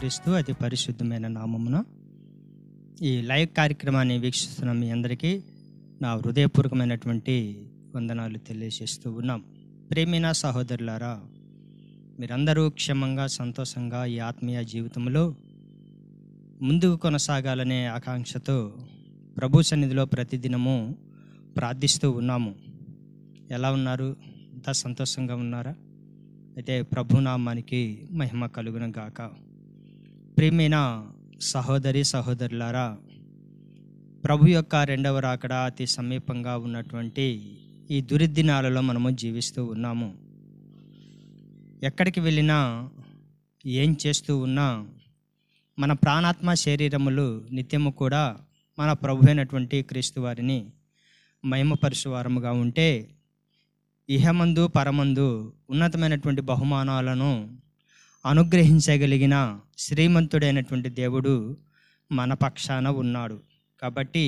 క్రీస్తు అతి పరిశుద్ధమైన నామమున ఈ లైవ్ కార్యక్రమాన్ని వీక్షిస్తున్న మీ అందరికీ నా హృదయపూర్వకమైనటువంటి వందనాలు తెలియజేస్తూ ఉన్నాం ప్రేమిన సహోదరులారా మీరందరూ క్షేమంగా సంతోషంగా ఈ ఆత్మీయ జీవితంలో ముందుకు కొనసాగాలనే ఆకాంక్షతో ప్రభు సన్నిధిలో ప్రతిదినము ప్రార్థిస్తూ ఉన్నాము ఎలా ఉన్నారు ఎంత సంతోషంగా ఉన్నారా అయితే ప్రభునామానికి మహిమ కలుగునగాక గాక ప్రేమైన సహోదరి సహోదరులారా ప్రభు యొక్క రెండవ రాకడ అతి సమీపంగా ఉన్నటువంటి ఈ దురిదినాలలో మనము జీవిస్తూ ఉన్నాము ఎక్కడికి వెళ్ళినా ఏం చేస్తూ ఉన్నా మన ప్రాణాత్మ శరీరములు నిత్యము కూడా మన ప్రభు అయినటువంటి క్రీస్తు వారిని మహిమపరుశువారముగా ఉంటే ఇహమందు పరమందు ఉన్నతమైనటువంటి బహుమానాలను అనుగ్రహించగలిగిన శ్రీమంతుడైనటువంటి దేవుడు మన పక్షాన ఉన్నాడు కాబట్టి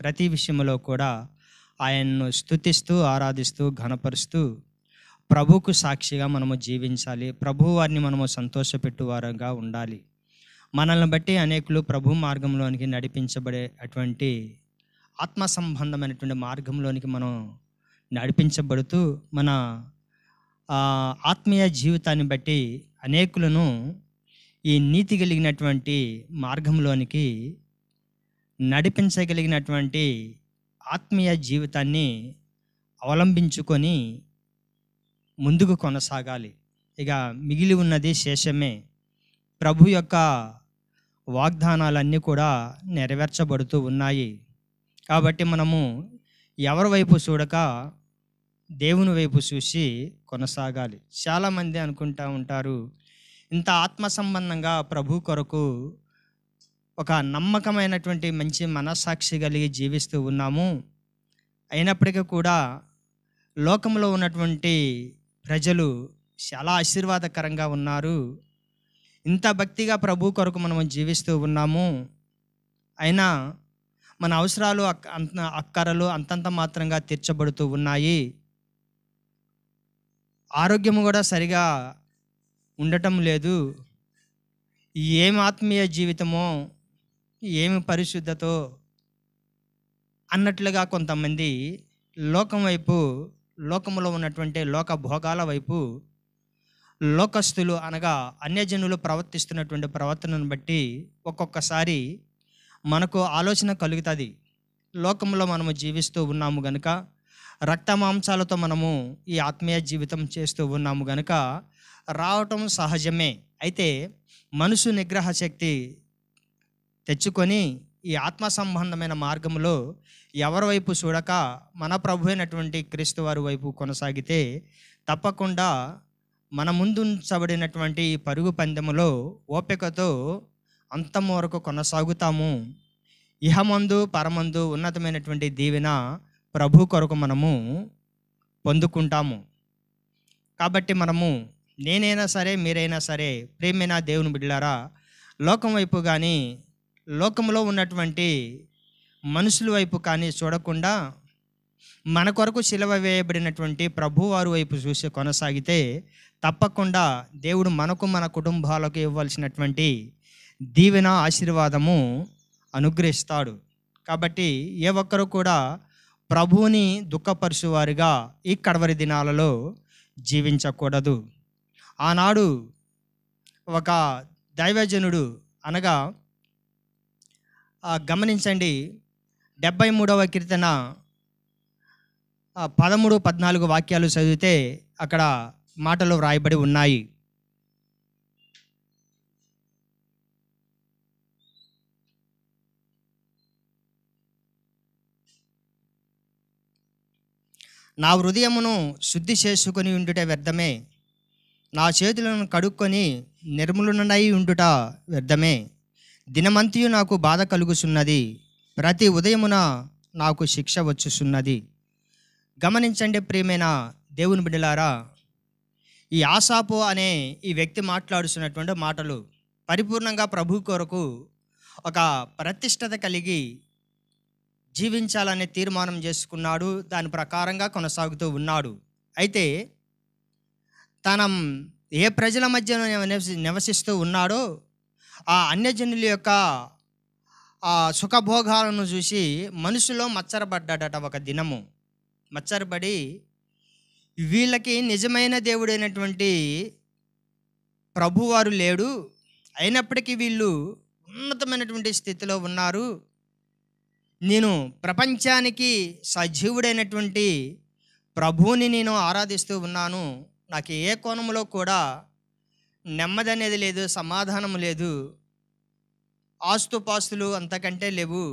ప్రతి విషయంలో కూడా ఆయన్ను స్థుతిస్తూ ఆరాధిస్తూ ఘనపరుస్తూ ప్రభుకు సాక్షిగా మనము జీవించాలి ప్రభు వారిని మనము సంతోషపెట్టువారుగా ఉండాలి మనల్ని బట్టి అనేకులు ప్రభు మార్గంలోనికి నడిపించబడే అటువంటి ఆత్మ సంబంధమైనటువంటి మార్గంలోనికి మనం నడిపించబడుతూ మన ఆత్మీయ జీవితాన్ని బట్టి అనేకులను ఈ నీతి కలిగినటువంటి మార్గంలోనికి నడిపించగలిగినటువంటి ఆత్మీయ జీవితాన్ని అవలంబించుకొని ముందుకు కొనసాగాలి ఇక మిగిలి ఉన్నది శేషమే ప్రభు యొక్క వాగ్దానాలన్నీ కూడా నెరవేర్చబడుతూ ఉన్నాయి కాబట్టి మనము ఎవరి వైపు చూడక దేవుని వైపు చూసి కొనసాగాలి చాలామంది అనుకుంటా ఉంటారు ఇంత ఆత్మ సంబంధంగా ప్రభు కొరకు ఒక నమ్మకమైనటువంటి మంచి మనస్సాక్షి కలిగి జీవిస్తూ ఉన్నాము అయినప్పటికీ కూడా లోకంలో ఉన్నటువంటి ప్రజలు చాలా ఆశీర్వాదకరంగా ఉన్నారు ఇంత భక్తిగా ప్రభు కొరకు మనం జీవిస్తూ ఉన్నాము అయినా మన అవసరాలు అక్కరలు అంతంత మాత్రంగా తీర్చబడుతూ ఉన్నాయి ఆరోగ్యము కూడా సరిగా ఉండటం లేదు ఏమి ఆత్మీయ జీవితమో ఏమి పరిశుద్ధతో అన్నట్లుగా కొంతమంది లోకం వైపు లోకంలో ఉన్నటువంటి లోక భోగాల వైపు లోకస్తులు అనగా అన్యజనులు ప్రవర్తిస్తున్నటువంటి ప్రవర్తనను బట్టి ఒక్కొక్కసారి మనకు ఆలోచన కలుగుతుంది లోకంలో మనము జీవిస్తూ ఉన్నాము గనుక రక్త మాంసాలతో మనము ఈ ఆత్మీయ జీవితం చేస్తూ ఉన్నాము గనుక రావటం సహజమే అయితే మనసు నిగ్రహ శక్తి తెచ్చుకొని ఈ ఆత్మ సంబంధమైన మార్గంలో ఎవరి వైపు చూడక మన ప్రభు అయినటువంటి క్రీస్తు వారి వైపు కొనసాగితే తప్పకుండా మన ముందుంచబడినటువంటి ఈ పరుగు పందెములో ఓపికతో అంతం వరకు కొనసాగుతాము ఇహమందు పరమందు ఉన్నతమైనటువంటి దీవెన ప్రభు కొరకు మనము పొందుకుంటాము కాబట్టి మనము నేనైనా సరే మీరైనా సరే ప్రేమైన దేవుని బిడ్డారా లోకం వైపు కానీ లోకంలో ఉన్నటువంటి మనుషుల వైపు కానీ చూడకుండా మన కొరకు శిలవ వేయబడినటువంటి ప్రభువారు వైపు చూసి కొనసాగితే తప్పకుండా దేవుడు మనకు మన కుటుంబాలకు ఇవ్వాల్సినటువంటి దీవెన ఆశీర్వాదము అనుగ్రహిస్తాడు కాబట్టి ఏ ఒక్కరు కూడా ప్రభువుని దుఃఖపరచువారిగా ఈ కడవరి దినాలలో జీవించకూడదు ఆనాడు ఒక దైవజనుడు అనగా గమనించండి డెబ్బై మూడవ కీర్తన పదమూడు పద్నాలుగు వాక్యాలు చదివితే అక్కడ మాటలు వ్రాయబడి ఉన్నాయి నా హృదయమును శుద్ధి చేసుకుని ఉండుట వ్యర్థమే నా చేతులను కడుక్కొని నిర్మలునై ఉండుట వ్యర్థమే దినమంతియు నాకు బాధ కలుగుచున్నది ప్రతి ఉదయమున నాకు శిక్ష వచ్చుచున్నది గమనించండి ప్రియమైన దేవుని బిడ్డలారా ఈ ఆసాపు అనే ఈ వ్యక్తి మాట్లాడుతున్నటువంటి మాటలు పరిపూర్ణంగా ప్రభు కొరకు ఒక ప్రతిష్టత కలిగి జీవించాలనే తీర్మానం చేసుకున్నాడు దాని ప్రకారంగా కొనసాగుతూ ఉన్నాడు అయితే తనం ఏ ప్రజల మధ్య నివసిస్తూ ఉన్నాడో ఆ అన్యజనుల యొక్క ఆ సుఖభోగాలను చూసి మనసులో మచ్చరబడ్డాడట ఒక దినము మచ్చరబడి వీళ్ళకి నిజమైన దేవుడైనటువంటి ప్రభువారు లేడు అయినప్పటికీ వీళ్ళు ఉన్నతమైనటువంటి స్థితిలో ఉన్నారు నేను ప్రపంచానికి సజీవుడైనటువంటి ప్రభువుని నేను ఆరాధిస్తూ ఉన్నాను నాకు ఏ కోణంలో కూడా నెమ్మది అనేది లేదు సమాధానం లేదు ఆస్తుపాస్తులు అంతకంటే లేవు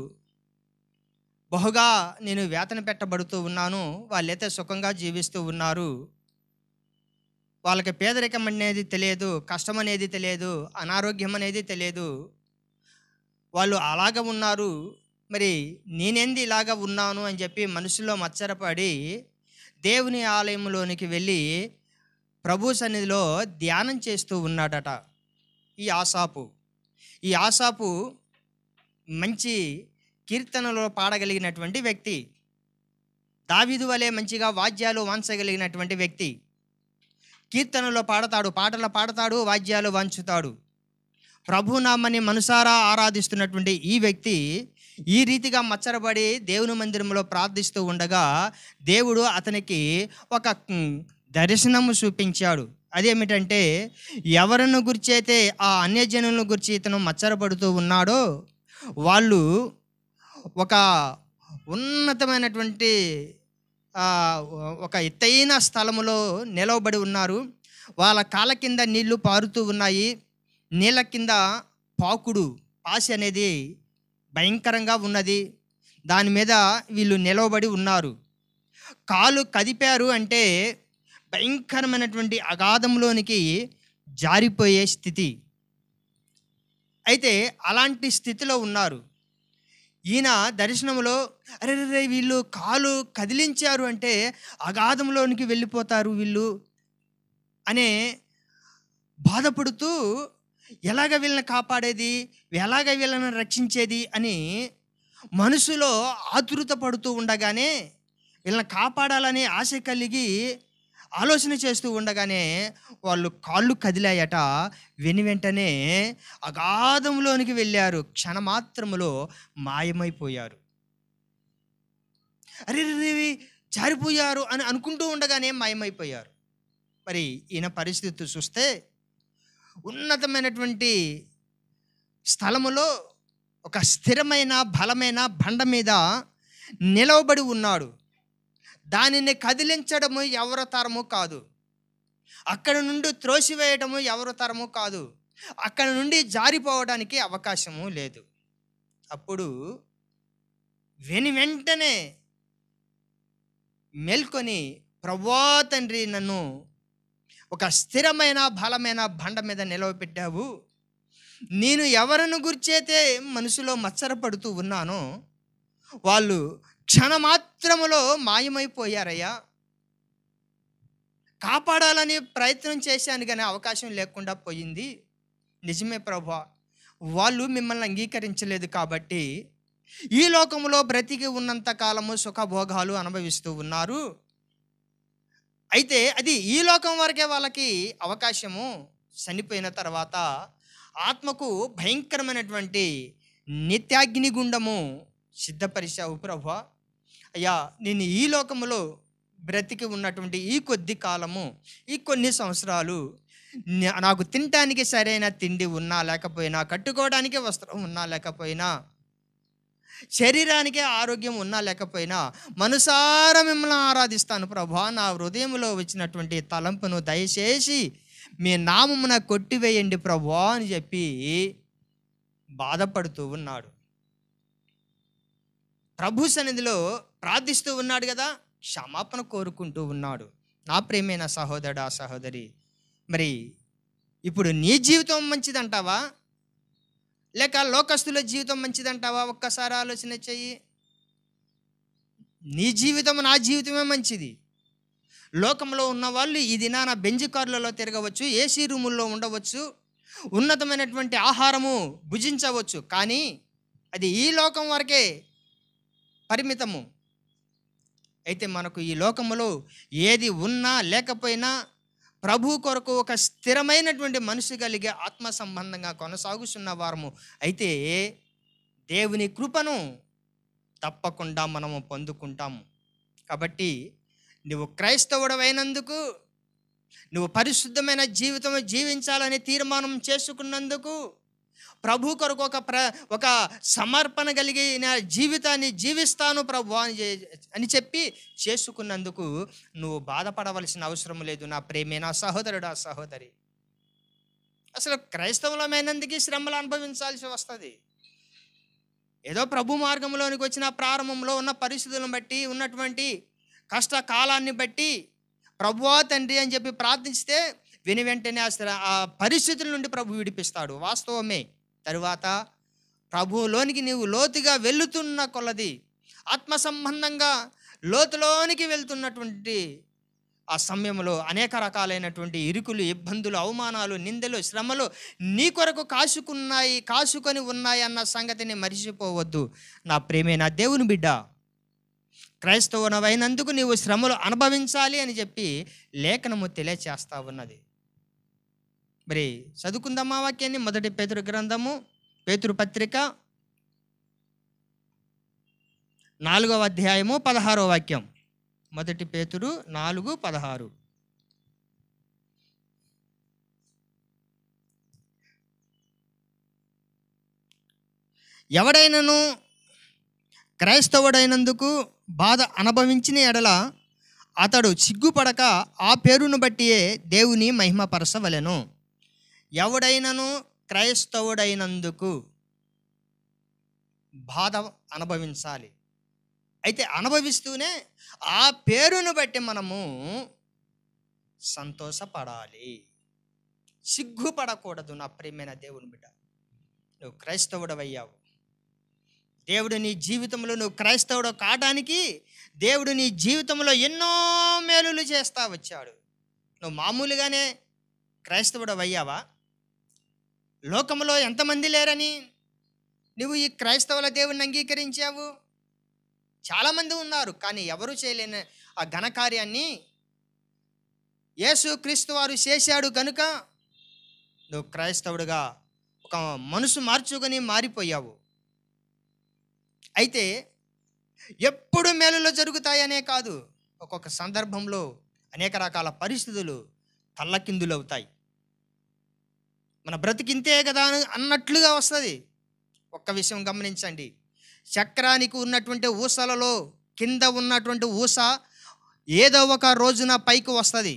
బహుగా నేను వేతన పెట్టబడుతూ ఉన్నాను వాళ్ళైతే సుఖంగా జీవిస్తూ ఉన్నారు వాళ్ళకి పేదరికం అనేది తెలియదు కష్టం అనేది తెలియదు అనారోగ్యం అనేది తెలియదు వాళ్ళు అలాగ ఉన్నారు మరి నేనేంది ఇలాగా ఉన్నాను అని చెప్పి మనసులో మచ్చరపడి దేవుని ఆలయంలోనికి వెళ్ళి ప్రభు సన్నిధిలో ధ్యానం చేస్తూ ఉన్నాడట ఈ ఆసాపు ఈ ఆసాపు మంచి కీర్తనలో పాడగలిగినటువంటి వ్యక్తి దావిదు వలె మంచిగా వాద్యాలు వాంచగలిగినటువంటి వ్యక్తి కీర్తనలో పాడతాడు పాటలు పాడతాడు వాద్యాలు వాంచుతాడు ప్రభునామని మనసారా ఆరాధిస్తున్నటువంటి ఈ వ్యక్తి ఈ రీతిగా మచ్చరబడి దేవుని మందిరంలో ప్రార్థిస్తూ ఉండగా దేవుడు అతనికి ఒక దర్శనము చూపించాడు అదేమిటంటే ఎవరిని గురించి అయితే ఆ అన్యజనులను గురించి ఇతను మచ్చరపడుతూ ఉన్నాడో వాళ్ళు ఒక ఉన్నతమైనటువంటి ఒక ఎత్తైన స్థలములో నిలవబడి ఉన్నారు వాళ్ళ కాళ్ళ కింద నీళ్లు పారుతూ ఉన్నాయి నీళ్ళ కింద పాకుడు పాసి అనేది భయంకరంగా ఉన్నది దాని మీద వీళ్ళు నిలవబడి ఉన్నారు కాలు కదిపారు అంటే భయంకరమైనటువంటి అగాధంలోనికి జారిపోయే స్థితి అయితే అలాంటి స్థితిలో ఉన్నారు ఈయన దర్శనంలో అరే రే వీళ్ళు కాలు కదిలించారు అంటే అగాధంలోనికి వెళ్ళిపోతారు వీళ్ళు అనే బాధపడుతూ ఎలాగ వీళ్ళని కాపాడేది ఎలాగ వీళ్ళని రక్షించేది అని మనసులో ఆతృత పడుతూ ఉండగానే వీళ్ళని కాపాడాలని ఆశ కలిగి ఆలోచన చేస్తూ ఉండగానే వాళ్ళు కాళ్ళు కదిలాయట వెను వెంటనే అగాధంలోనికి వెళ్ళారు క్షణమాత్రములో మాయమైపోయారు అరే రేవి జారిపోయారు అని అనుకుంటూ ఉండగానే మాయమైపోయారు మరి ఈయన పరిస్థితి చూస్తే ఉన్నతమైనటువంటి స్థలములో ఒక స్థిరమైన బలమైన బండ మీద నిలవబడి ఉన్నాడు దానిని కదిలించడము ఎవరి తరము కాదు అక్కడ నుండి త్రోసివేయడము ఎవరి తరము కాదు అక్కడ నుండి జారిపోవడానికి అవకాశము లేదు అప్పుడు వెని వెంటనే మేల్కొని ప్రభా తండ్రి నన్ను ఒక స్థిరమైన బలమైన బండ మీద నిలవబెట్టావు నేను ఎవరిని గుర్చైతే మనసులో మచ్చరపడుతూ ఉన్నానో వాళ్ళు క్షణమాత్రములో మాయమైపోయారయ్యా కాపాడాలని ప్రయత్నం చేశాను కానీ అవకాశం లేకుండా పోయింది నిజమే ప్రభా వాళ్ళు మిమ్మల్ని అంగీకరించలేదు కాబట్టి ఈ లోకంలో బ్రతికి ఉన్నంత కాలము సుఖభోగాలు అనుభవిస్తూ ఉన్నారు అయితే అది ఈ లోకం వరకే వాళ్ళకి అవకాశము చనిపోయిన తర్వాత ఆత్మకు భయంకరమైనటువంటి నిత్యాగ్నిగుండము సిద్ధపరిచావు ప్రభు అయ్యా నేను ఈ లోకములో బ్రతికి ఉన్నటువంటి ఈ కొద్ది కాలము ఈ కొన్ని సంవత్సరాలు నాకు తినటానికి సరైన తిండి ఉన్నా లేకపోయినా కట్టుకోవడానికి వస్త్రం ఉన్నా లేకపోయినా శరీరానికే ఆరోగ్యం ఉన్నా లేకపోయినా మనసారా మిమ్మల్ని ఆరాధిస్తాను ప్రభా నా హృదయంలో వచ్చినటువంటి తలంపును దయచేసి మీ నామమున కొట్టివేయండి ప్రభా అని చెప్పి బాధపడుతూ ఉన్నాడు ప్రభు సన్నిధిలో ప్రార్థిస్తూ ఉన్నాడు కదా క్షమాపణ కోరుకుంటూ ఉన్నాడు నా ప్రేమైన సహోదరుడా సహోదరి మరి ఇప్పుడు నీ జీవితం మంచిదంటావా లేక లోకస్తుల జీవితం మంచిదంటావా ఒక్కసారి ఆలోచన చెయ్యి నీ జీవితం నా జీవితమే మంచిది లోకంలో ఉన్నవాళ్ళు ఈ దినాన బెంజ్ కార్లలో తిరగవచ్చు ఏసీ రూముల్లో ఉండవచ్చు ఉన్నతమైనటువంటి ఆహారము భుజించవచ్చు కానీ అది ఈ లోకం వరకే పరిమితము అయితే మనకు ఈ లోకములో ఏది ఉన్నా లేకపోయినా ప్రభు కొరకు ఒక స్థిరమైనటువంటి మనసు కలిగే ఆత్మ సంబంధంగా కొనసాగుతున్న వారము అయితే దేవుని కృపను తప్పకుండా మనము పొందుకుంటాము కాబట్టి నువ్వు క్రైస్తవుడమైనందుకు నువ్వు పరిశుద్ధమైన జీవితం జీవించాలని తీర్మానం చేసుకున్నందుకు ప్రభు కొరకు ఒక ప్ర ఒక సమర్పణ కలిగిన జీవితాన్ని జీవిస్తాను ప్రభు అని అని చెప్పి చేసుకున్నందుకు నువ్వు బాధపడవలసిన అవసరం లేదు నా ప్రేమే నా సహోదరుడు ఆ సహోదరి అసలు క్రైస్తవులమైనందుకు శ్రమలు అనుభవించాల్సి వస్తుంది ఏదో ప్రభు మార్గంలోనికి వచ్చిన ప్రారంభంలో ఉన్న పరిస్థితులను బట్టి ఉన్నటువంటి కష్టకాలాన్ని బట్టి ప్రభువా తండ్రి అని చెప్పి ప్రార్థిస్తే విని వెంటనే ఆ పరిస్థితుల నుండి ప్రభు విడిపిస్తాడు వాస్తవమే తరువాత ప్రభువులోనికి నీవు లోతుగా వెళుతున్న కొలది ఆత్మ సంబంధంగా లోతులోనికి వెళ్తున్నటువంటి ఆ సమయంలో అనేక రకాలైనటువంటి ఇరుకులు ఇబ్బందులు అవమానాలు నిందలు శ్రమలు నీ కొరకు కాసుకున్నాయి కాసుకొని ఉన్నాయి అన్న సంగతిని మరిచిపోవద్దు నా ప్రేమే నా దేవుని బిడ్డ క్రైస్తవునవైనందుకు నీవు శ్రమలు అనుభవించాలి అని చెప్పి లేఖనము తెలియచేస్తా ఉన్నది మరి చదువుకుందామా వాక్యాన్ని మొదటి పేతురు గ్రంథము పేతురు పత్రిక నాలుగవ అధ్యాయము పదహారో వాక్యం మొదటి పేతురు నాలుగు పదహారు ఎవడైనను క్రైస్తవుడైనందుకు బాధ అనుభవించిన ఎడల అతడు సిగ్గుపడక ఆ పేరును బట్టియే దేవుని మహిమపరచవలెను ఎవడైనను క్రైస్తవుడైనందుకు బాధ అనుభవించాలి అయితే అనుభవిస్తూనే ఆ పేరును బట్టి మనము సంతోషపడాలి సిగ్గుపడకూడదు నా ప్రియమైన దేవుని బిడ్డ నువ్వు అయ్యావు దేవుడు నీ జీవితంలో నువ్వు క్రైస్తవుడు కావడానికి దేవుడు నీ జీవితంలో ఎన్నో మేలులు చేస్తా వచ్చాడు నువ్వు మామూలుగానే క్రైస్తవుడు అయ్యావా లోకంలో ఎంతమంది లేరని నువ్వు ఈ క్రైస్తవుల దేవుని అంగీకరించావు చాలామంది ఉన్నారు కానీ ఎవరు చేయలేని ఆ ఘనకార్యాన్ని యేసు క్రీస్తు వారు చేశాడు కనుక నువ్వు క్రైస్తవుడుగా ఒక మనసు మార్చుకొని మారిపోయావు అయితే ఎప్పుడు మేలులో జరుగుతాయనే కాదు ఒక్కొక్క సందర్భంలో అనేక రకాల పరిస్థితులు తల్లకిందులవుతాయి మన బ్రతికింతే కదా అన్నట్లుగా వస్తుంది ఒక్క విషయం గమనించండి చక్రానికి ఉన్నటువంటి ఊసలలో కింద ఉన్నటువంటి ఊస ఏదో ఒక రోజున పైకి వస్తుంది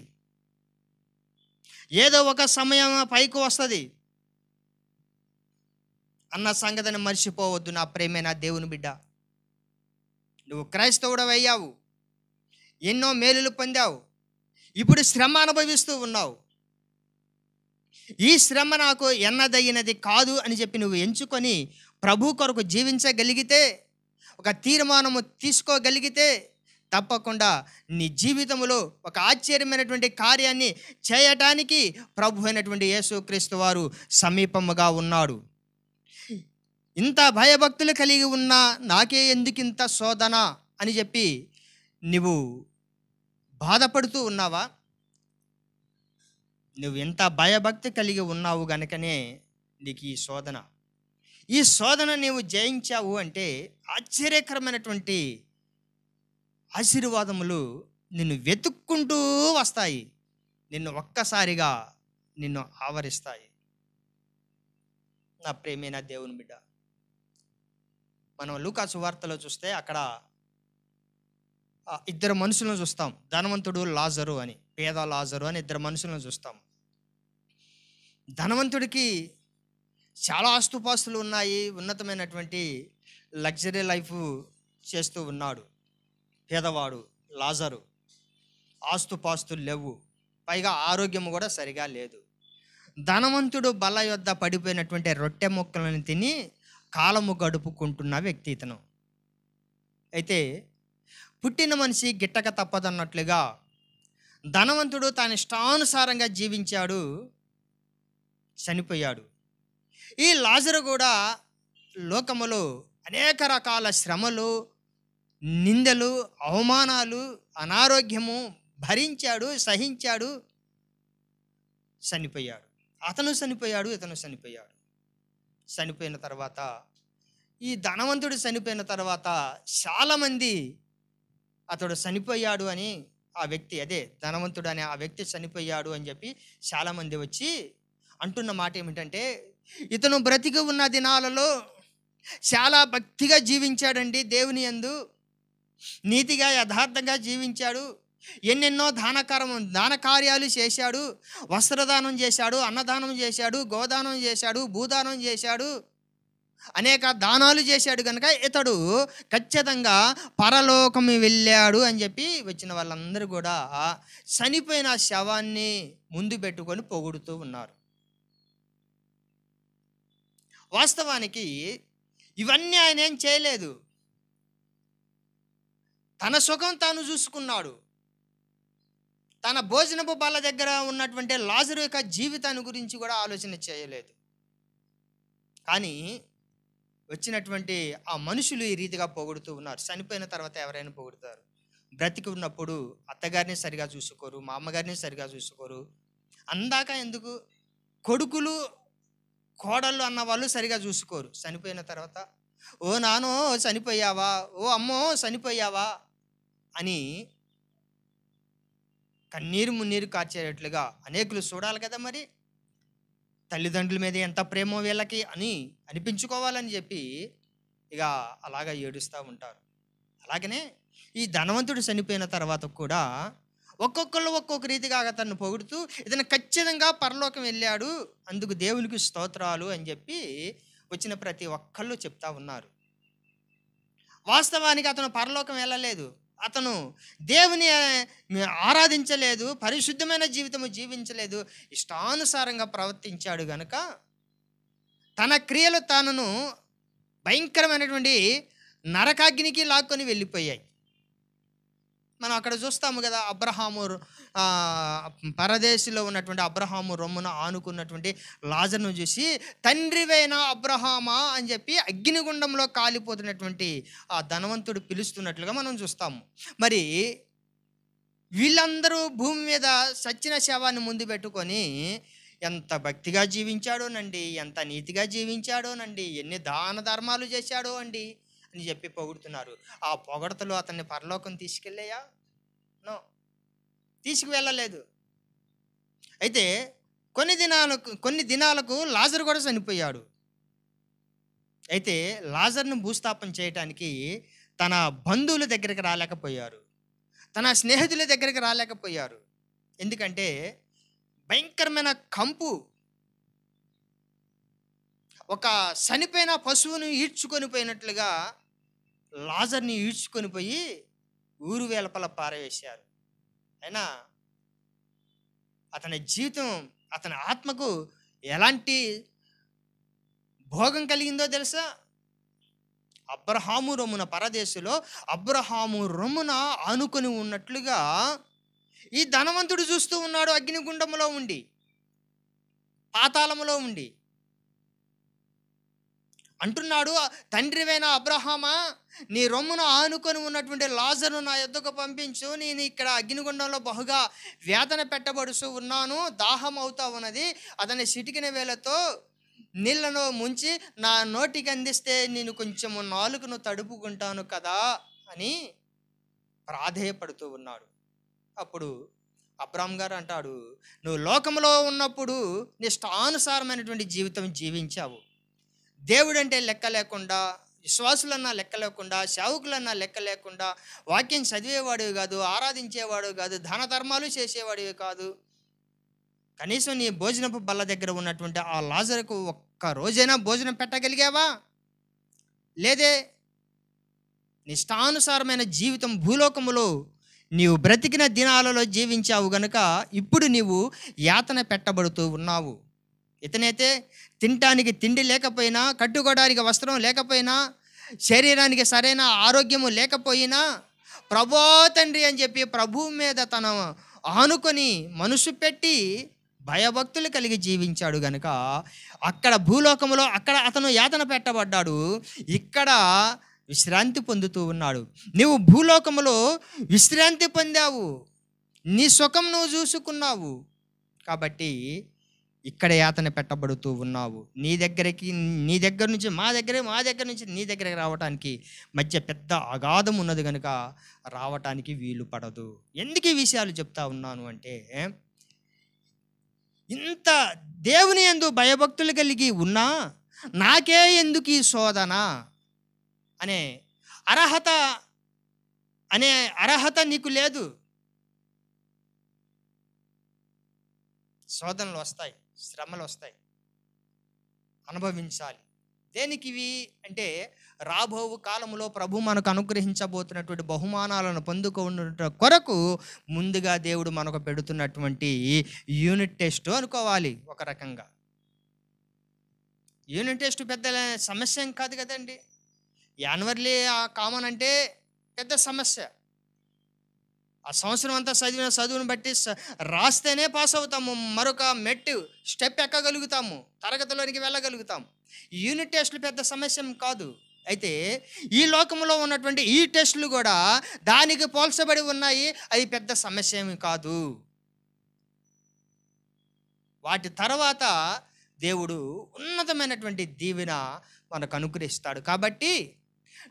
ఏదో ఒక సమయం పైకి వస్తుంది అన్న సంగతిని మర్చిపోవద్దు నా నా దేవుని బిడ్డ నువ్వు క్రైస్తవుడు అయ్యావు ఎన్నో మేలులు పొందావు ఇప్పుడు శ్రమ అనుభవిస్తూ ఉన్నావు ఈ శ్రమ నాకు ఎన్నదగినది కాదు అని చెప్పి నువ్వు ఎంచుకొని ప్రభు కొరకు జీవించగలిగితే ఒక తీర్మానము తీసుకోగలిగితే తప్పకుండా నీ జీవితంలో ఒక ఆశ్చర్యమైనటువంటి కార్యాన్ని చేయటానికి ప్రభు అయినటువంటి యేసుక్రీస్తు వారు సమీపముగా ఉన్నాడు ఇంత భయభక్తులు కలిగి ఉన్నా నాకే ఎందుకు ఇంత శోధన అని చెప్పి నువ్వు బాధపడుతూ ఉన్నావా నువ్వు ఎంత భయభక్తి కలిగి ఉన్నావు గనుకనే నీకు ఈ శోధన ఈ శోధన నీవు జయించావు అంటే ఆశ్చర్యకరమైనటువంటి ఆశీర్వాదములు నిన్ను వెతుక్కుంటూ వస్తాయి నిన్ను ఒక్కసారిగా నిన్ను ఆవరిస్తాయి నా ప్రేమైన దేవుని బిడ్డ మనం లూకాసు వార్తలో చూస్తే అక్కడ ఇద్దరు మనుషులను చూస్తాం ధనవంతుడు లాజరు అని పేద లాజరు అని ఇద్దరు మనుషులను చూస్తాం ధనవంతుడికి చాలా ఆస్తుపాస్తులు ఉన్నాయి ఉన్నతమైనటువంటి లగ్జరీ లైఫ్ చేస్తూ ఉన్నాడు పేదవాడు లాజరు ఆస్తుపాస్తులు లేవు పైగా ఆరోగ్యం కూడా సరిగా లేదు ధనవంతుడు బల యొద్ద పడిపోయినటువంటి రొట్టె ముక్కలను తిని కాలము గడుపుకుంటున్న వ్యక్తి ఇతను అయితే పుట్టిన మనిషి గిట్టక తప్పదన్నట్లుగా ధనవంతుడు తాను ఇష్టానుసారంగా జీవించాడు చనిపోయాడు ఈ లాజరు కూడా లోకములో అనేక రకాల శ్రమలు నిందలు అవమానాలు అనారోగ్యము భరించాడు సహించాడు చనిపోయాడు అతను చనిపోయాడు ఇతను చనిపోయాడు చనిపోయిన తర్వాత ఈ ధనవంతుడు చనిపోయిన తర్వాత చాలామంది అతడు చనిపోయాడు అని ఆ వ్యక్తి అదే ధనవంతుడు అనే ఆ వ్యక్తి చనిపోయాడు అని చెప్పి చాలామంది వచ్చి అంటున్న మాట ఏమిటంటే ఇతను బ్రతికి ఉన్న దినాలలో చాలా భక్తిగా జీవించాడండి దేవుని అందు నీతిగా యథార్థంగా జీవించాడు ఎన్నెన్నో దానకారం దాన కార్యాలు చేశాడు వస్త్రదానం చేశాడు అన్నదానం చేశాడు గోదానం చేశాడు భూదానం చేశాడు అనేక దానాలు చేశాడు కనుక ఇతడు ఖచ్చితంగా పరలోకం వెళ్ళాడు అని చెప్పి వచ్చిన వాళ్ళందరూ కూడా చనిపోయిన శవాన్ని ముందు పెట్టుకొని పొగుడుతూ ఉన్నారు వాస్తవానికి ఇవన్నీ ఆయన ఏం చేయలేదు తన సుఖం తాను చూసుకున్నాడు తన భోజనపు బాల దగ్గర ఉన్నటువంటి లాజరు యొక్క జీవితాన్ని గురించి కూడా ఆలోచన చేయలేదు కానీ వచ్చినటువంటి ఆ మనుషులు ఈ రీతిగా పొగుడుతూ ఉన్నారు చనిపోయిన తర్వాత ఎవరైనా పొగుడుతారు బ్రతికి ఉన్నప్పుడు అత్తగారిని సరిగా చూసుకోరు మా అమ్మగారిని సరిగా చూసుకోరు అందాక ఎందుకు కొడుకులు కోడళ్ళు అన్న వాళ్ళు సరిగా చూసుకోరు చనిపోయిన తర్వాత ఓ నానో చనిపోయావా ఓ అమ్మో చనిపోయావా అని కన్నీరు మున్నీరు కాచేటట్లుగా అనేకులు చూడాలి కదా మరి తల్లిదండ్రుల మీద ఎంత ప్రేమో వీళ్ళకి అని అనిపించుకోవాలని చెప్పి ఇక అలాగ ఏడుస్తూ ఉంటారు అలాగనే ఈ ధనవంతుడు చనిపోయిన తర్వాత కూడా ఒక్కొక్కళ్ళు ఒక్కొక్క రీతిగా అతన్ని పొగుడుతూ ఇతను ఖచ్చితంగా పరలోకం వెళ్ళాడు అందుకు దేవునికి స్తోత్రాలు అని చెప్పి వచ్చిన ప్రతి ఒక్కళ్ళు చెప్తా ఉన్నారు వాస్తవానికి అతను పరలోకం వెళ్ళలేదు అతను దేవుని ఆరాధించలేదు పరిశుద్ధమైన జీవితము జీవించలేదు ఇష్టానుసారంగా ప్రవర్తించాడు గనక తన క్రియలు తనను భయంకరమైనటువంటి నరకాగ్నికి లాక్కొని వెళ్ళిపోయాయి మనం అక్కడ చూస్తాము కదా అబ్రహాము పరదేశిలో ఉన్నటువంటి అబ్రహాము రొమ్మున ఆనుకున్నటువంటి లాజర్ను చూసి తండ్రివైన అబ్రహామా అని చెప్పి అగ్నిగుండంలో కాలిపోతున్నటువంటి ఆ ధనవంతుడు పిలుస్తున్నట్లుగా మనం చూస్తాము మరి వీళ్ళందరూ భూమి మీద సచ్చిన శవాన్ని ముందు పెట్టుకొని ఎంత భక్తిగా జీవించాడోనండి ఎంత నీతిగా జీవించాడోనండి ఎన్ని దాన ధర్మాలు చేశాడో అండి అని చెప్పి పొగుడుతున్నారు ఆ పొగడతలు అతన్ని పరలోకం తీసుకెళ్ళాయా నో తీసుకువెళ్ళలేదు అయితే కొన్ని దినాలకు కొన్ని దినాలకు లాజర్ కూడా చనిపోయాడు అయితే లాజర్ను భూస్థాపన చేయటానికి తన బంధువుల దగ్గరికి రాలేకపోయారు తన స్నేహితుల దగ్గరికి రాలేకపోయారు ఎందుకంటే భయంకరమైన కంపు ఒక చనిపోయిన పశువును ఈడ్చుకొని పోయినట్లుగా లాజర్ని ఈడ్చుకొని పోయి ఊరు వెలపల పారవేశారు అయినా అతని జీవితం అతని ఆత్మకు ఎలాంటి భోగం కలిగిందో తెలుసా అబ్రహాము రొమ్మున పరదేశంలో అబ్రహాము రొమ్మున ఆనుకొని ఉన్నట్లుగా ఈ ధనవంతుడు చూస్తూ ఉన్నాడు అగ్నిగుండంలో ఉండి పాతాళములో ఉండి అంటున్నాడు తండ్రివైన అబ్రహామా నీ రొమ్మును ఆనుకొని ఉన్నటువంటి లాజను నా ఎద్దుకు పంపించు నేను ఇక్కడ అగ్నిగుండంలో బహుగా వేదన పెట్టబడుచు ఉన్నాను దాహం అవుతా ఉన్నది అతని సిటికిన వేళతో నీళ్లను ముంచి నా నోటికి అందిస్తే నేను కొంచెము నాలుకను తడుపుకుంటాను కదా అని ప్రాధేయపడుతూ ఉన్నాడు అప్పుడు అబ్రామ్ గారు అంటాడు నువ్వు లోకంలో ఉన్నప్పుడు నీ ఇష్టానుసారమైనటువంటి జీవితం జీవించావు దేవుడంటే లెక్క లేకుండా విశ్వాసులన్నా లెక్క లేకుండా సేవకులన్నా లెక్క లేకుండా వాక్యం చదివేవాడు కాదు ఆరాధించేవాడు కాదు ధన ధర్మాలు చేసేవాడివి కాదు కనీసం నీ భోజనపు బల్ల దగ్గర ఉన్నటువంటి ఆ లాజర్కు ఒక్క రోజైనా భోజనం పెట్టగలిగావా లేదే నిష్టానుసారమైన జీవితం భూలోకములో నీవు బ్రతికిన దినాలలో జీవించావు గనుక ఇప్పుడు నీవు యాతన పెట్టబడుతూ ఉన్నావు ఇతనైతే తినటానికి తిండి లేకపోయినా కట్టుకోవడానికి వస్త్రం లేకపోయినా శరీరానికి సరైన ఆరోగ్యము లేకపోయినా ప్రభో తండ్రి అని చెప్పి ప్రభు మీద తన ఆనుకొని మనసు పెట్టి భయభక్తులు కలిగి జీవించాడు గనక అక్కడ భూలోకంలో అక్కడ అతను యాతన పెట్టబడ్డాడు ఇక్కడ విశ్రాంతి పొందుతూ ఉన్నాడు నువ్వు భూలోకంలో విశ్రాంతి పొందావు నీ సుఖం నువ్వు చూసుకున్నావు కాబట్టి ఇక్కడ యాతన పెట్టబడుతూ ఉన్నావు నీ దగ్గరికి నీ దగ్గర నుంచి మా దగ్గర మా దగ్గర నుంచి నీ దగ్గరికి రావటానికి మధ్య పెద్ద అగాధం ఉన్నది కనుక రావటానికి వీలు పడదు ఎందుకు ఈ విషయాలు చెప్తా ఉన్నాను అంటే ఇంత దేవుని ఎందు భయభక్తులు కలిగి ఉన్నా నాకే ఎందుకు ఈ శోధన అనే అర్హత అనే అర్హత నీకు లేదు శోధనలు వస్తాయి శ్రమలు వస్తాయి అనుభవించాలి దేనికి ఇవి అంటే రాబోవు కాలంలో ప్రభు మనకు అనుగ్రహించబోతున్నటువంటి బహుమానాలను పొందుకున్న కొరకు ముందుగా దేవుడు మనకు పెడుతున్నటువంటి యూనిట్ టెస్ట్ అనుకోవాలి ఒక రకంగా యూనిట్ టెస్ట్ పెద్ద సమస్య ఏం కాదు కదండి యాన్వర్లీ కామన్ అంటే పెద్ద సమస్య ఆ సంవత్సరం అంతా చదివిన చదువును బట్టి రాస్తేనే పాస్ అవుతాము మరొక మెట్ స్టెప్ ఎక్కగలుగుతాము తరగతిలోనికి వెళ్ళగలుగుతాము యూనిట్ టెస్టులు పెద్ద సమస్య కాదు అయితే ఈ లోకంలో ఉన్నటువంటి ఈ టెస్టులు కూడా దానికి పోల్చబడి ఉన్నాయి అది పెద్ద సమస్య కాదు వాటి తర్వాత దేవుడు ఉన్నతమైనటువంటి దీవెన మనకు అనుగ్రహిస్తాడు కాబట్టి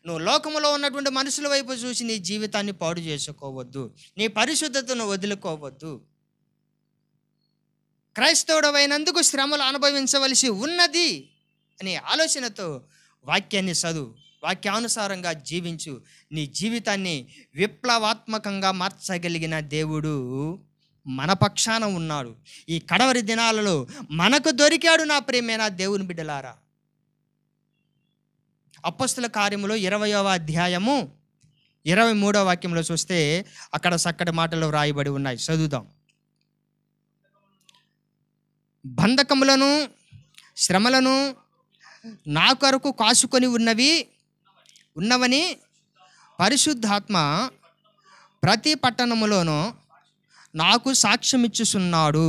నువ్వు లోకంలో ఉన్నటువంటి మనుషుల వైపు చూసి నీ జీవితాన్ని పాడు చేసుకోవద్దు నీ పరిశుద్ధతను వదులుకోవద్దు క్రైస్తవుడవైనందుకు శ్రమలు అనుభవించవలసి ఉన్నది అనే ఆలోచనతో వాక్యాన్ని చదువు వాక్యానుసారంగా జీవించు నీ జీవితాన్ని విప్లవాత్మకంగా మార్చగలిగిన దేవుడు మన పక్షాన ఉన్నాడు ఈ కడవరి దినాలలో మనకు దొరికాడు నా ప్రేమేనా దేవుని బిడ్డలారా అప్పస్తుల కార్యములో ఇరవయవ అధ్యాయము ఇరవై మూడో వాక్యంలో చూస్తే అక్కడ చక్కటి మాటలు వ్రాయబడి ఉన్నాయి చదువుదాం బంధకములను శ్రమలను నా కొరకు కాసుకొని ఉన్నవి ఉన్నవని పరిశుద్ధాత్మ ప్రతి పట్టణములోనూ నాకు సాక్ష్యం చాలు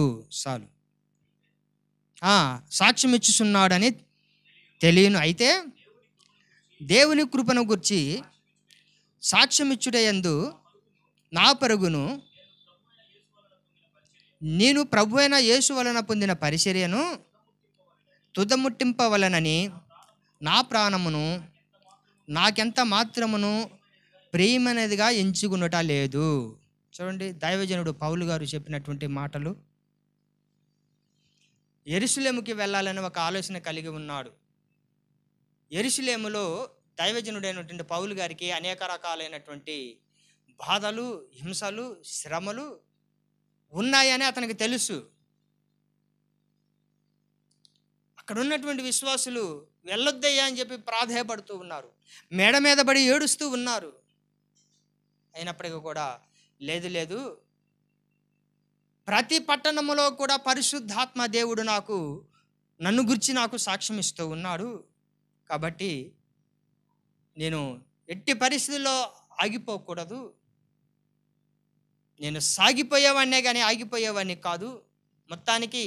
సాక్ష్యం తెలియను అయితే దేవుని కృపను గుర్చి సాక్ష్యమిచ్చుటయందు నా పరుగును నేను ప్రభు అయిన యేసు వలన పొందిన పరిచర్యను తుదముట్టింపవలనని నా ప్రాణమును నాకెంత మాత్రమును ప్రియమైనదిగా ఎంచుకున్నట లేదు చూడండి దైవజనుడు పౌలు గారు చెప్పినటువంటి మాటలు ఎరుసలేముకి వెళ్ళాలని ఒక ఆలోచన కలిగి ఉన్నాడు ఎరుసలేములో దైవజనుడైనటువంటి పౌలు గారికి అనేక రకాలైనటువంటి బాధలు హింసలు శ్రమలు ఉన్నాయని అతనికి తెలుసు అక్కడ ఉన్నటువంటి విశ్వాసులు వెళ్ళొద్దయ్యా అని చెప్పి ప్రాధాయపడుతూ ఉన్నారు మేడ మీద పడి ఏడుస్తూ ఉన్నారు అయినప్పటికీ కూడా లేదు లేదు ప్రతి పట్టణములో కూడా పరిశుద్ధాత్మ దేవుడు నాకు నన్ను గురించి నాకు సాక్ష్యం ఇస్తూ ఉన్నాడు కాబట్టి నేను ఎట్టి పరిస్థితుల్లో ఆగిపోకూడదు నేను సాగిపోయేవాడినే కానీ ఆగిపోయేవాడిని కాదు మొత్తానికి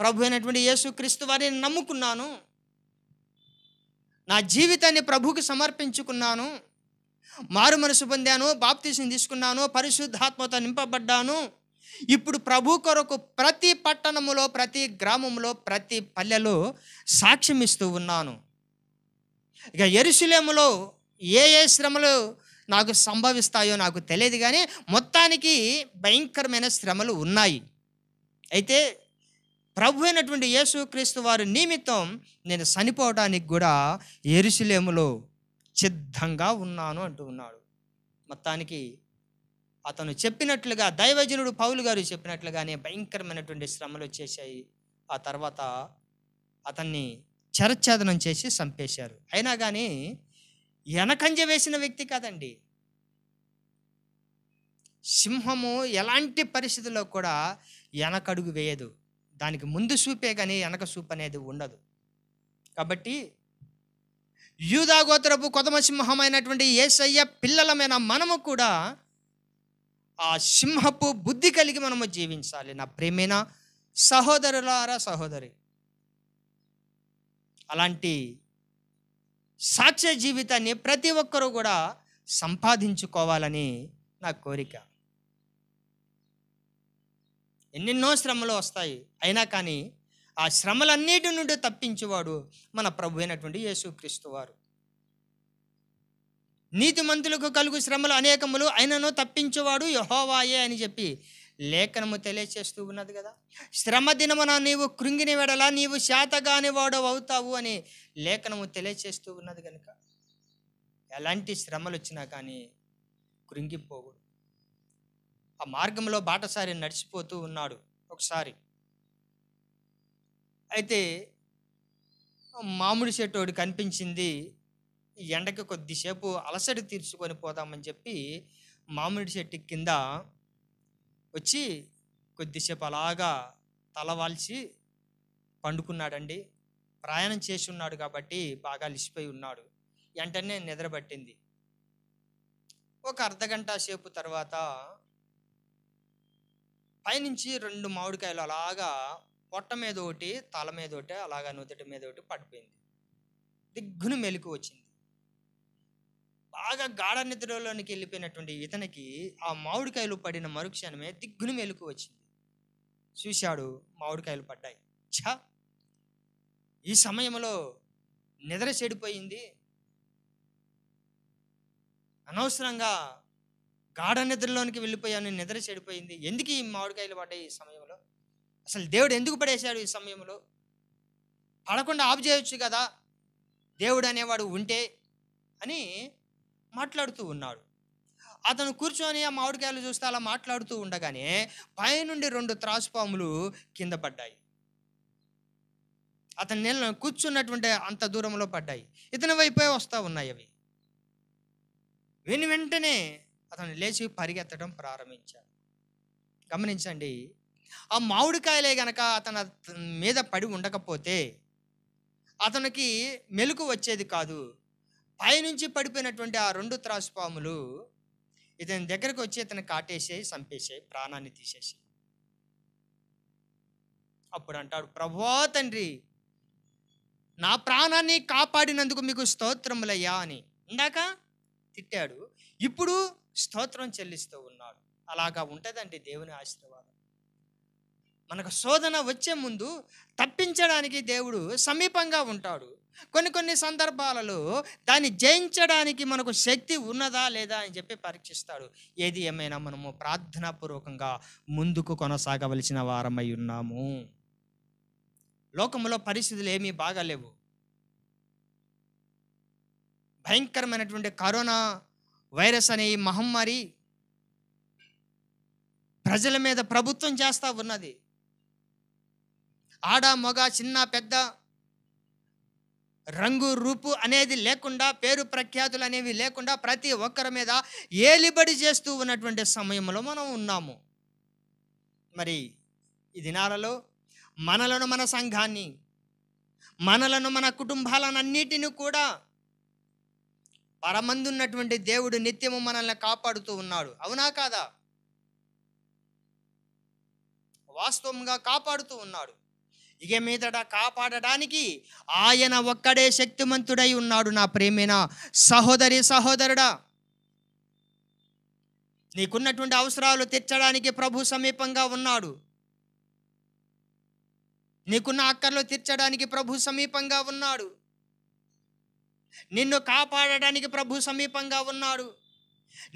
ప్రభు అయినటువంటి యేసుక్రీస్తు వారిని నమ్ముకున్నాను నా జీవితాన్ని ప్రభుకి సమర్పించుకున్నాను మారు మనసు పొందాను బాప్తీసిని తీసుకున్నాను పరిశుద్ధాత్మతో నింపబడ్డాను ఇప్పుడు ప్రభు కొరకు ప్రతి పట్టణములో ప్రతి గ్రామంలో ప్రతి పల్లెలో సాక్ష్యం ఇస్తూ ఉన్నాను ఇక ఎరుసలేములో ఏ ఏ శ్రమలు నాకు సంభవిస్తాయో నాకు తెలియదు కానీ మొత్తానికి భయంకరమైన శ్రమలు ఉన్నాయి అయితే ప్రభు అయినటువంటి యేసుక్రీస్తు వారి నిమిత్తం నేను చనిపోవడానికి కూడా ఎరుసలేములో సిద్ధంగా ఉన్నాను అంటూ ఉన్నాడు మొత్తానికి అతను చెప్పినట్లుగా దైవజనుడు పౌలు గారు చెప్పినట్లుగానే భయంకరమైనటువంటి శ్రమలు వచ్చేసాయి ఆ తర్వాత అతన్ని చరఛేదనం చేసి చంపేశారు అయినా కానీ వెనకంజ వేసిన వ్యక్తి కాదండి సింహము ఎలాంటి పరిస్థితుల్లో కూడా వెనకడుగు వేయదు దానికి ముందు చూపే కానీ వెనక చూపు అనేది ఉండదు కాబట్టి యూదాగోత్రపు కొదమసింహమైనటువంటి ఏసయ్య పిల్లలమైన మనము కూడా ఆ సింహపు బుద్ధి కలిగి మనము జీవించాలి నా ప్రేమైన సహోదరులారా సహోదరి అలాంటి సాక్ష్య జీవితాన్ని ప్రతి ఒక్కరూ కూడా సంపాదించుకోవాలని నా కోరిక ఎన్నెన్నో శ్రమలు వస్తాయి అయినా కానీ ఆ శ్రమలన్నిటి నుండి తప్పించేవాడు మన ప్రభు అయినటువంటి యేసుక్రీస్తు వారు నీతిమంతులకు కలుగు శ్రమలు అనేకములు ఆయనను తప్పించేవాడు యహోవాయే అని చెప్పి లేఖనము తెలియచేస్తూ ఉన్నది కదా శ్రమ దినమున నీవు కృంగిని వెడలా నీవు శాతగాని వాడు అవుతావు అని లేఖనము తెలియచేస్తూ ఉన్నది కనుక ఎలాంటి శ్రమలు వచ్చినా కానీ కృంగిపోకూడదు ఆ మార్గంలో బాటసారి నడిచిపోతూ ఉన్నాడు ఒకసారి అయితే మామిడి చెట్టు కనిపించింది ఎండకి కొద్దిసేపు అలసడి తీర్చుకొని పోదామని చెప్పి మామిడి చెట్టు కింద వచ్చి కొద్దిసేపు అలాగా తలవాల్చి పండుకున్నాడండి ప్రయాణం చేసి ఉన్నాడు కాబట్టి బాగా లిసిపోయి ఉన్నాడు వెంటనే నిద్రపట్టింది ఒక అర్ధగంట సేపు తర్వాత పైనుంచి రెండు మామిడికాయలు అలాగా పొట్ట మీద ఒకటి తల మీద ఒకటి అలాగా నుదుటి మీద ఒకటి పడిపోయింది దిగ్గును మెలకు వచ్చింది బాగా గాఢ నిద్రలోనికి వెళ్ళిపోయినటువంటి ఇతనికి ఆ మామిడికాయలు పడిన మరుక్షణమే దిగ్గును మెలకు వచ్చింది చూశాడు మామిడికాయలు పడ్డాయి ఛా ఈ సమయంలో నిద్ర చెడిపోయింది అనవసరంగా గాఢ నిద్రలోనికి వెళ్ళిపోయాను నిద్ర చెడిపోయింది ఎందుకు ఈ మామిడికాయలు పడ్డాయి ఈ సమయంలో అసలు దేవుడు ఎందుకు పడేశాడు ఈ సమయంలో పడకుండా ఆపు చేయొచ్చు కదా దేవుడు అనేవాడు ఉంటే అని మాట్లాడుతూ ఉన్నాడు అతను కూర్చొని ఆ మామిడికాయలు చూస్తే అలా మాట్లాడుతూ ఉండగానే పైనుండి రెండు త్రాసుపాములు కింద పడ్డాయి అతని నీళ్ళను కూర్చున్నటువంటి అంత దూరంలో పడ్డాయి ఇతని వైపే వస్తూ ఉన్నాయి అవి విని వెంటనే అతను లేచి పరిగెత్తడం ప్రారంభించాడు గమనించండి ఆ మామిడికాయలే గనక అతను మీద పడి ఉండకపోతే అతనికి మెలకు వచ్చేది కాదు పైనుంచి పడిపోయినటువంటి ఆ రెండు త్రాసు పాములు ఇతని దగ్గరకు వచ్చి ఇతను కాటేసేయి చంపేసేయి ప్రాణాన్ని తీసేసి అప్పుడు అంటాడు ప్రభా తండ్రి నా ప్రాణాన్ని కాపాడినందుకు మీకు స్తోత్రములయ్యా అని ఇందాక తిట్టాడు ఇప్పుడు స్తోత్రం చెల్లిస్తూ ఉన్నాడు అలాగా ఉంటుందండి దేవుని ఆశీర్వాదం మనకు శోధన వచ్చే ముందు తప్పించడానికి దేవుడు సమీపంగా ఉంటాడు కొన్ని కొన్ని సందర్భాలలో దాన్ని జయించడానికి మనకు శక్తి ఉన్నదా లేదా అని చెప్పి పరీక్షిస్తాడు ఏది ఏమైనా మనము ప్రార్థనాపూర్వకంగా ముందుకు కొనసాగవలసిన వారమై ఉన్నాము లోకంలో పరిస్థితులు ఏమీ బాగాలేవు భయంకరమైనటువంటి కరోనా వైరస్ అనే ఈ మహమ్మారి ప్రజల మీద ప్రభుత్వం చేస్తూ ఉన్నది ఆడ మగ చిన్న పెద్ద రంగు రూపు అనేది లేకుండా పేరు ప్రఖ్యాతులు అనేవి లేకుండా ప్రతి ఒక్కరి మీద ఏలిబడి చేస్తూ ఉన్నటువంటి సమయంలో మనం ఉన్నాము మరి ఈ దినాలలో మనలను మన సంఘాన్ని మనలను మన కుటుంబాలన్నిటిని కూడా పరమందున్నటువంటి దేవుడు నిత్యము మనల్ని కాపాడుతూ ఉన్నాడు అవునా కాదా వాస్తవంగా కాపాడుతూ ఉన్నాడు ఇక మీదట కాపాడడానికి ఆయన ఒక్కడే శక్తిమంతుడై ఉన్నాడు నా ప్రేమైన సహోదరి సహోదరుడా నీకున్నటువంటి అవసరాలు తీర్చడానికి ప్రభు సమీపంగా ఉన్నాడు నీకున్న అక్కర్లు తీర్చడానికి ప్రభు సమీపంగా ఉన్నాడు నిన్ను కాపాడడానికి ప్రభు సమీపంగా ఉన్నాడు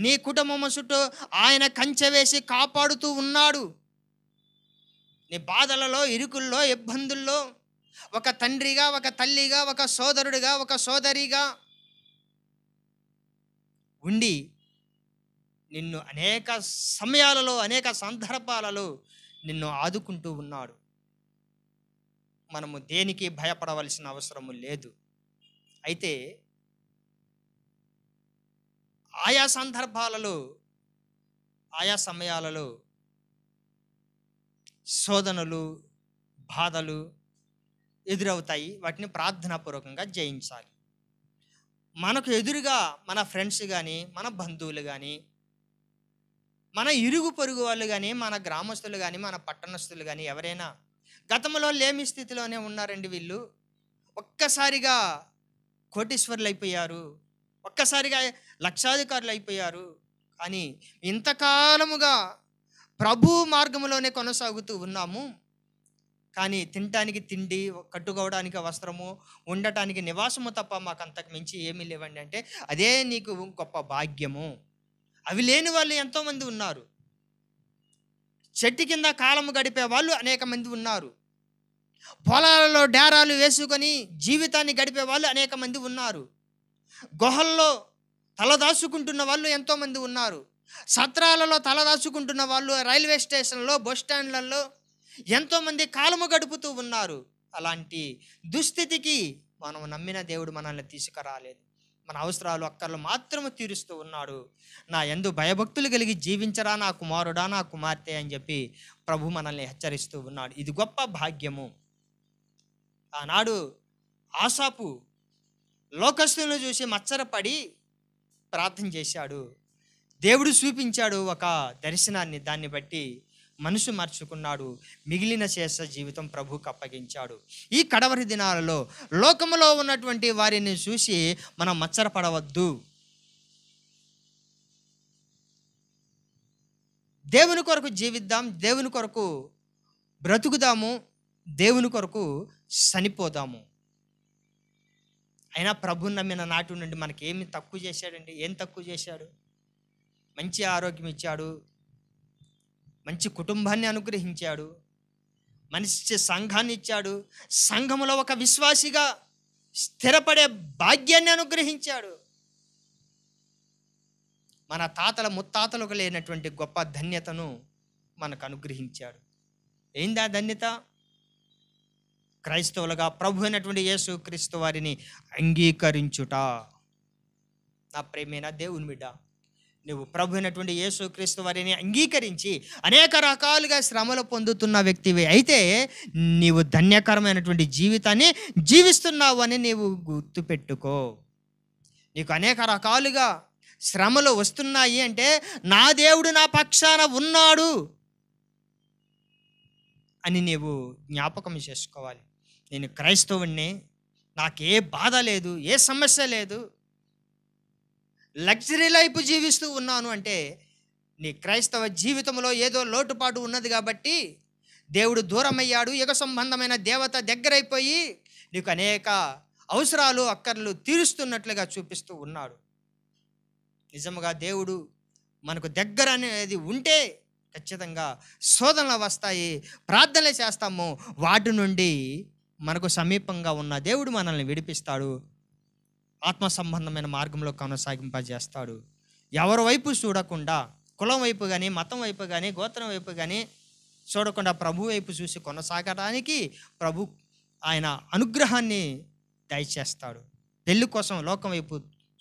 నీ కుటుంబము చుట్టూ ఆయన కంచె వేసి కాపాడుతూ ఉన్నాడు నీ బాధలలో ఇరుకుల్లో ఇబ్బందుల్లో ఒక తండ్రిగా ఒక తల్లిగా ఒక సోదరుడిగా ఒక సోదరిగా ఉండి నిన్ను అనేక సమయాలలో అనేక సందర్భాలలో నిన్ను ఆదుకుంటూ ఉన్నాడు మనము దేనికి భయపడవలసిన అవసరము లేదు అయితే ఆయా సందర్భాలలో ఆయా సమయాలలో శోధనలు బాధలు ఎదురవుతాయి వాటిని ప్రార్థనాపూర్వకంగా జయించాలి మనకు ఎదురుగా మన ఫ్రెండ్స్ కానీ మన బంధువులు కానీ మన ఇరుగు పొరుగు వాళ్ళు కానీ మన గ్రామస్తులు కానీ మన పట్టణస్తులు కానీ ఎవరైనా గతంలో లేమి స్థితిలోనే ఉన్నారండి వీళ్ళు ఒక్కసారిగా కోటీశ్వరులు అయిపోయారు ఒక్కసారిగా లక్షాధికారులు అయిపోయారు కానీ ఇంతకాలముగా ప్రభు మార్గంలోనే కొనసాగుతూ ఉన్నాము కానీ తినటానికి తిండి కట్టుకోవడానికి వస్త్రము ఉండటానికి నివాసము తప్ప మాకు అంతకు మించి ఏమీ లేవండి అంటే అదే నీకు గొప్ప భాగ్యము అవి లేని వాళ్ళు ఎంతోమంది ఉన్నారు చెట్టు కింద కాలము గడిపే వాళ్ళు అనేక మంది ఉన్నారు పొలాలలో డేరాలు వేసుకొని జీవితాన్ని గడిపే వాళ్ళు అనేక మంది ఉన్నారు గుహల్లో తలదాచుకుంటున్న వాళ్ళు ఎంతోమంది ఉన్నారు సత్రాలలో తలదాచుకుంటున్న వాళ్ళు రైల్వే స్టేషన్లో బస్ స్టాండ్లలో ఎంతోమంది కాలము గడుపుతూ ఉన్నారు అలాంటి దుస్థితికి మనం నమ్మిన దేవుడు మనల్ని తీసుకురాలేదు మన అవసరాలు అక్కర్లు మాత్రము తీరుస్తూ ఉన్నాడు నా ఎందు భయభక్తులు కలిగి జీవించరా నా కుమారుడా నా కుమార్తె అని చెప్పి ప్రభు మనల్ని హెచ్చరిస్తూ ఉన్నాడు ఇది గొప్ప భాగ్యము ఆనాడు ఆశాపు లోకస్తులను చూసి మచ్చరపడి ప్రార్థన చేశాడు దేవుడు చూపించాడు ఒక దర్శనాన్ని దాన్ని బట్టి మనసు మార్చుకున్నాడు మిగిలిన శేష జీవితం ప్రభుకు అప్పగించాడు ఈ కడవరి దినాలలో లోకంలో ఉన్నటువంటి వారిని చూసి మనం మచ్చరపడవద్దు దేవుని కొరకు జీవిద్దాం దేవుని కొరకు బ్రతుకుదాము దేవుని కొరకు చనిపోదాము అయినా ప్రభు నమ్మిన నాటి నుండి మనకి ఏమి తక్కువ చేశాడండి ఏం తక్కువ చేశాడు మంచి ఆరోగ్యం ఇచ్చాడు మంచి కుటుంబాన్ని అనుగ్రహించాడు మనిషి సంఘాన్ని ఇచ్చాడు సంఘములో ఒక విశ్వాసిగా స్థిరపడే భాగ్యాన్ని అనుగ్రహించాడు మన తాతల ముత్తాతలకు లేనటువంటి గొప్ప ధన్యతను మనకు అనుగ్రహించాడు ఏందా ధన్యత క్రైస్తవులుగా ప్రభు అయినటువంటి యేసు క్రీస్తు వారిని అంగీకరించుట నా ప్రేమైన దేవుని బిడ్డ నువ్వు ప్రభు అయినటువంటి యేసుక్రీస్తు వారిని అంగీకరించి అనేక రకాలుగా శ్రమలు పొందుతున్న వ్యక్తివి అయితే నీవు ధన్యకరమైనటువంటి జీవితాన్ని జీవిస్తున్నావు అని నీవు గుర్తుపెట్టుకో నీకు అనేక రకాలుగా శ్రమలు వస్తున్నాయి అంటే నా దేవుడు నా పక్షాన ఉన్నాడు అని నీవు జ్ఞాపకం చేసుకోవాలి నేను క్రైస్తవుణ్ణి నాకు ఏ బాధ లేదు ఏ సమస్య లేదు లగ్జరీ లైఫ్ జీవిస్తూ ఉన్నాను అంటే నీ క్రైస్తవ జీవితంలో ఏదో లోటుపాటు ఉన్నది కాబట్టి దేవుడు దూరమయ్యాడు యుగ సంబంధమైన దేవత దగ్గరైపోయి నీకు అనేక అవసరాలు అక్కర్లు తీరుస్తున్నట్లుగా చూపిస్తూ ఉన్నాడు నిజముగా దేవుడు మనకు దగ్గర అనేది ఉంటే ఖచ్చితంగా శోధనలు వస్తాయి ప్రార్థనలు చేస్తాము వాటి నుండి మనకు సమీపంగా ఉన్న దేవుడు మనల్ని విడిపిస్తాడు ఆత్మ సంబంధమైన మార్గంలో కొనసాగింపజేస్తాడు ఎవరి వైపు చూడకుండా కులం వైపు కానీ మతం వైపు కానీ గోత్రం వైపు కానీ చూడకుండా ప్రభు వైపు చూసి కొనసాగడానికి ప్రభు ఆయన అనుగ్రహాన్ని దయచేస్తాడు పెళ్లి కోసం లోకం వైపు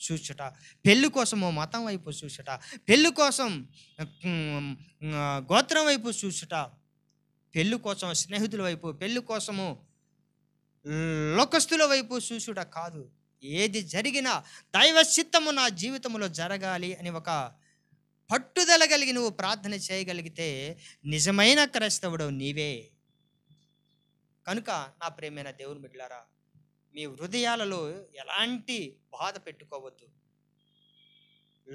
చూచుట పెళ్ళి కోసము మతం వైపు చూచుట పెళ్ళి కోసం గోత్రం వైపు చూచుట పెళ్ళి కోసం స్నేహితుల వైపు పెళ్ళి కోసము లోకస్తుల వైపు చూసుట కాదు ఏది జరిగినా దైవ చిత్తము నా జీవితంలో జరగాలి అని ఒక పట్టుదల కలిగి నువ్వు ప్రార్థన చేయగలిగితే నిజమైన క్రైస్తవుడు నీవే కనుక నా ప్రేమైన దేవుని బిడ్డలారా మీ హృదయాలలో ఎలాంటి బాధ పెట్టుకోవద్దు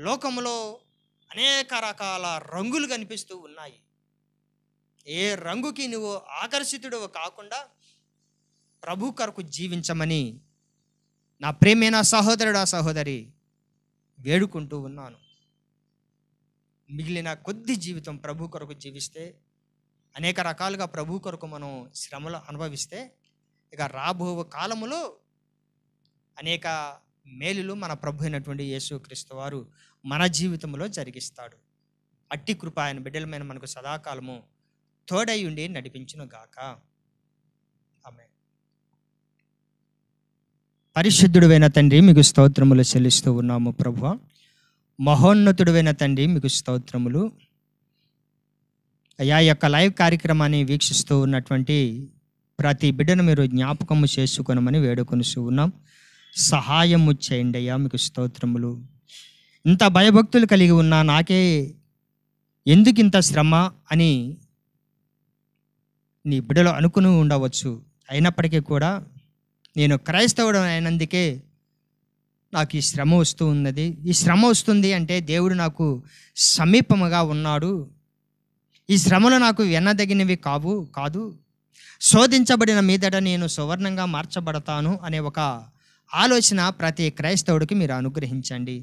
లోకంలో అనేక రకాల రంగులు కనిపిస్తూ ఉన్నాయి ఏ రంగుకి నువ్వు ఆకర్షితుడు కాకుండా ప్రభు కొరకు జీవించమని నా ప్రేమైన సహోదరుడా సహోదరి వేడుకుంటూ ఉన్నాను మిగిలిన కొద్ది జీవితం ప్రభు కొరకు జీవిస్తే అనేక రకాలుగా ప్రభు కొరకు మనం శ్రమలు అనుభవిస్తే ఇక రాబో కాలములో అనేక మేలులు మన ప్రభు అయినటువంటి యేసుక్రీస్తు వారు మన జీవితంలో జరిగిస్తాడు అట్టి కృప ఆయన బిడ్డలమైన మనకు సదాకాలము తోడై ఉండి నడిపించును గాక పరిశుద్ధుడువైన తండ్రి మీకు స్తోత్రములు చెల్లిస్తూ ఉన్నాము ప్రభు మహోన్నతుడువైన తండ్రి మీకు స్తోత్రములు అయ్యా యొక్క లైవ్ కార్యక్రమాన్ని వీక్షిస్తూ ఉన్నటువంటి ప్రతి బిడ్డను మీరు జ్ఞాపకము చేసుకునమని వేడుకొనిస్తూ ఉన్నాం సహాయము చేయండి అయ్యా మీకు స్తోత్రములు ఇంత భయభక్తులు కలిగి ఉన్నా నాకే ఎందుకు ఇంత శ్రమ అని నీ బిడ్డలు అనుకుని ఉండవచ్చు అయినప్పటికీ కూడా నేను క్రైస్తవుడు అయినందుకే నాకు ఈ శ్రమ వస్తూ ఉన్నది ఈ శ్రమ వస్తుంది అంటే దేవుడు నాకు సమీపముగా ఉన్నాడు ఈ శ్రమలు నాకు వెన్నదగినవి కావు కాదు శోధించబడిన మీదట నేను సువర్ణంగా మార్చబడతాను అనే ఒక ఆలోచన ప్రతి క్రైస్తవుడికి మీరు అనుగ్రహించండి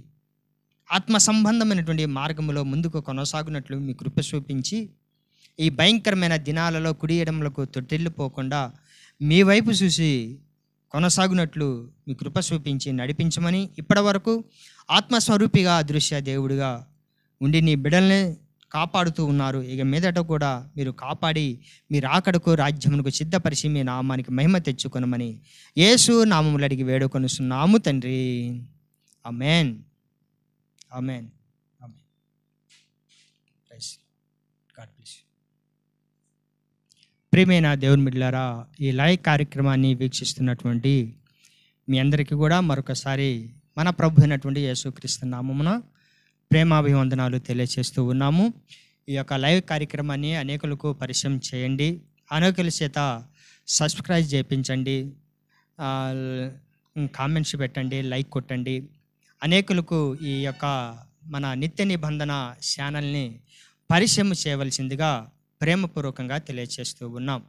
ఆత్మ సంబంధమైనటువంటి మార్గంలో ముందుకు కొనసాగినట్లు మీ కృప చూపించి ఈ భయంకరమైన దినాలలో కుడియడంలకు ఎడములకు తొట్టిల్లిపోకుండా మీ వైపు చూసి కొనసాగునట్లు మీ కృప చూపించి నడిపించమని ఇప్పటి వరకు ఆత్మస్వరూపిగా అదృశ్య దేవుడిగా ఉండి నీ బిడల్ని కాపాడుతూ ఉన్నారు ఇక మీదట కూడా మీరు కాపాడి మీ రాకడకు రాజ్యమునకు సిద్ధపరిచి మీ నామానికి మహిమ తెచ్చుకొనమని యేసు నామములు అడిగి వేడుకొనుస్తున్నాము తండ్రి అమెన్ అమెన్ ప్రేమైన దేవుని మిడ్లారా ఈ లైవ్ కార్యక్రమాన్ని వీక్షిస్తున్నటువంటి మీ అందరికీ కూడా మరొకసారి మన ప్రభు అయినటువంటి యేసుక్రీస్తు నామమున ప్రేమాభివందనాలు తెలియజేస్తూ ఉన్నాము ఈ యొక్క లైవ్ కార్యక్రమాన్ని అనేకులకు పరిచయం చేయండి అనేకుల చేత సబ్స్క్రైబ్ చేయించండి కామెంట్స్ పెట్టండి లైక్ కొట్టండి అనేకులకు ఈ యొక్క మన నిత్య నిబంధన ఛానల్ని పరిచయం చేయవలసిందిగా ప్రేమపూర్వకంగా తెలియచేస్తూ ఉన్నాం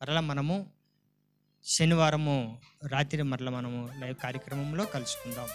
మరలా మనము శనివారము రాత్రి మరల మనము లైవ్ కార్యక్రమంలో కలుసుకుందాం